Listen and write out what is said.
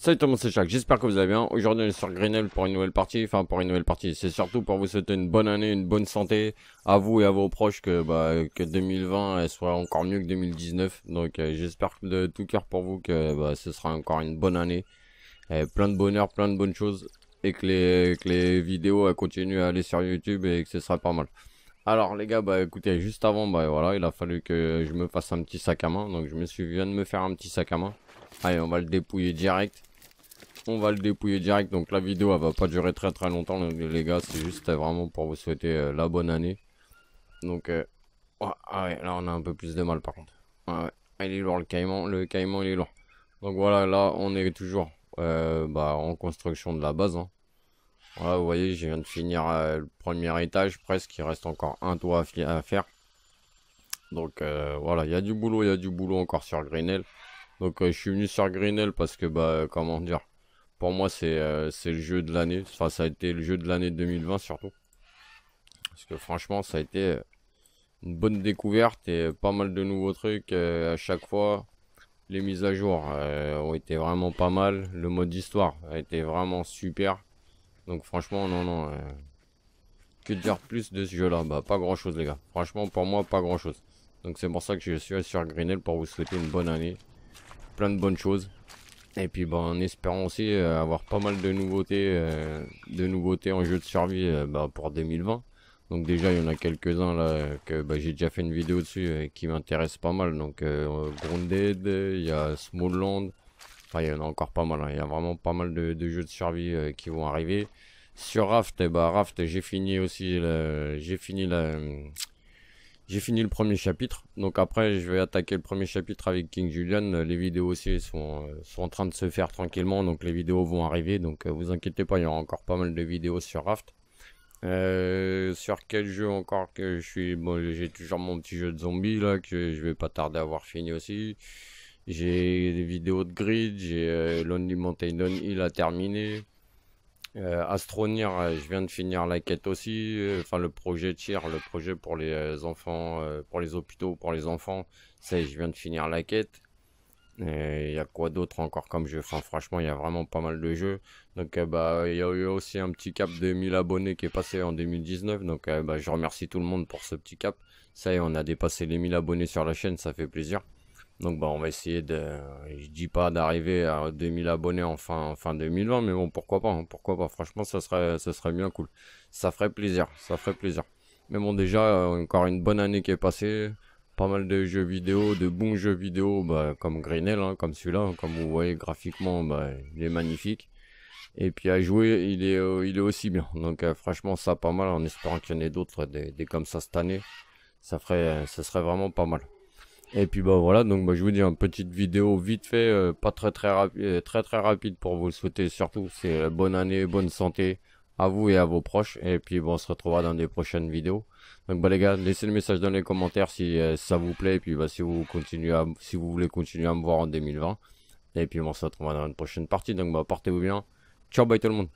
Salut tout le monde, c'est Jacques, j'espère que vous allez bien. Aujourd'hui, on est sur Grinnell pour une nouvelle partie, enfin pour une nouvelle partie. C'est surtout pour vous souhaiter une bonne année, une bonne santé, à vous et à vos proches, que, bah, que 2020 soit encore mieux que 2019. Donc euh, j'espère de tout cœur pour vous que bah, ce sera encore une bonne année. plein de bonheur, plein de bonnes choses, et que les, que les vidéos continuent à aller sur YouTube et que ce sera pas mal. Alors les gars, bah écoutez, juste avant, bah voilà, il a fallu que je me fasse un petit sac à main, donc je me suis viens de me faire un petit sac à main. Allez, on va le dépouiller direct on va le dépouiller direct. Donc la vidéo, elle va pas durer très très longtemps, les gars. C'est juste euh, vraiment pour vous souhaiter euh, la bonne année. Donc, euh, ah là, on a un peu plus de mal, par contre. Ah ouais, il est lourd, le caïman. Le caïman, il est lourd. Donc voilà, là, on est toujours bah, en construction de la base. Hein. Voilà, vous voyez, je viens de finir le premier étage, presque. Il reste encore un toit à, faire. Donc voilà, il y a du boulot, il y a du boulot encore sur Greenell. Donc je suis venu sur Greenell parce que bah comment dire pour moi, euh, c'est le jeu de l'année. Enfin, ça a été le jeu de l'année 2020 surtout. Parce que franchement, ça a été euh, une bonne découverte et euh, pas mal de nouveaux trucs à chaque fois. Les mises à jour ont été vraiment pas mal. Le mode histoire a été vraiment super. Donc franchement, non, non. que dire plus de ce jeu-là Bah, pas grand-chose, les gars. Franchement, pour moi, pas grand-chose. Donc c'est pour ça que je suis sur Greenel pour vous souhaiter une bonne année. Plein de bonnes choses. Et puis bon, bah, en espérant aussi euh, avoir pas mal de nouveautés, euh, de nouveautés en jeu de survie euh, bah, pour 2020. Donc déjà il y en a quelques-uns là que bah, j'ai déjà fait une vidéo dessus et qui m'intéressent pas mal. Donc Grounded, il y a Smallland, enfin il y en a encore pas mal. Hein. Il y a vraiment pas mal de, jeux de survie qui vont arriver. Sur Raft, eh bah Raft j'ai fini aussi, j'ai fini la, j'ai fini le premier chapitre, donc après je vais attaquer le premier chapitre avec King Julian. Les vidéos aussi sont, euh, sont en train de se faire tranquillement, donc les vidéos vont arriver, donc euh, vous inquiétez pas, il y aura encore pas mal de vidéos sur Raft. Euh, sur quel jeu encore que je suis bon, j'ai toujours mon petit jeu de zombies là que je vais pas tarder à avoir fini aussi. J'ai des vidéos de grid, j'ai euh, Lonely Mountain Hill à terminer. Euh, Astronir, euh, je viens de finir la quête aussi. Euh, enfin, le projet TIR, le projet pour les enfants, pour les hôpitaux, pour les enfants, ça, je viens de finir la quête. Il y a quoi d'autre encore comme jeu Enfin, franchement, il y a vraiment pas mal de jeux. Donc, bah, il y a eu aussi un petit cap de 1000 abonnés qui est passé en 2019. Donc, bah, je remercie tout le monde pour ce petit cap. Ça y est, on a dépassé les 1000 abonnés sur la chaîne, ça fait plaisir. Donc, bah, on va essayer de. Euh, je dis pas d'arriver à 2000 abonnés en fin, 2020, mais bon, pourquoi pas hein, Pourquoi pas Franchement, ça serait, serait bien cool. Ça ferait plaisir. Ça ferait plaisir. Mais bon, déjà, encore une bonne année qui est passée. Pas mal de jeux vidéo, de bons jeux vidéo, bah, comme Grinnell, hein, comme celui-là. Hein, comme vous voyez, graphiquement, bah, il est magnifique. Et puis à jouer, il est, euh, il est aussi bien. Donc, euh, franchement, ça, pas mal. En espérant qu'il y en ait d'autres, des, comme ça cette année. Ça, ferait, ça serait vraiment pas mal. Et puis bah voilà, donc bah, je vous dis une petite vidéo vite fait, euh, pas très très rapide, euh, très très rapide pour vous le souhaiter surtout c'est bonne année, bonne santé à vous et à vos proches. Et puis bon, bah, on se retrouvera dans des prochaines vidéos. Donc bah les gars, laissez le message dans les commentaires si euh, ça vous plaît. Et puis bah si vous continuez si vous voulez continuer à me voir en 2020. Et puis bah, on se retrouvera dans une prochaine partie. Donc bah portez-vous bien. Ciao bye tout le monde.